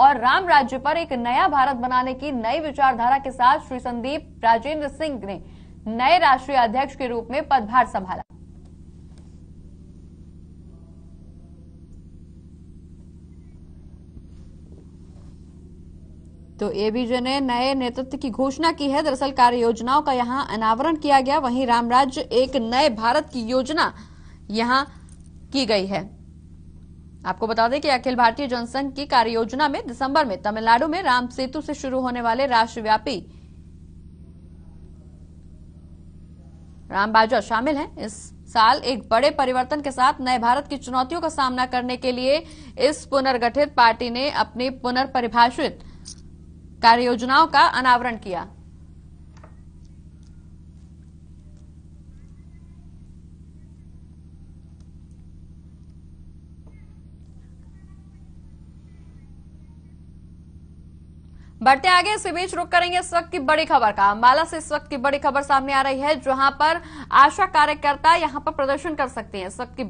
और राम राज्य पर एक नया भारत बनाने की नई विचारधारा के साथ श्री संदीप राजेंद्र सिंह ने नए राष्ट्रीय अध्यक्ष के रूप में पदभार संभाला तो एबीजे ने नए नेतृत्व की घोषणा की है दरअसल कार्य योजनाओं का यहां अनावरण किया गया वहीं रामराज्य एक नए भारत की योजना यहां की गई है आपको बता दें कि अखिल भारतीय जनसंघ की कार्य योजना में दिसंबर में तमिलनाडु में राम सेतु से शुरू होने वाले राष्ट्रव्यापी राम शामिल हैं इस साल एक बड़े परिवर्तन के साथ नए भारत की चुनौतियों का सामना करने के लिए इस पुनर्गठित पार्टी ने अपनी पुनर्परिभाषित कार्य योजनाओं का अनावरण किया बढ़ते आगे इसी बीच रुक करेंगे इस वक्त की बड़ी खबर का अम्बाला से इस वक्त की बड़ी खबर सामने आ रही है जहां पर आशा कार्यकर्ता यहां पर प्रदर्शन कर सकते हैं इस वक्त की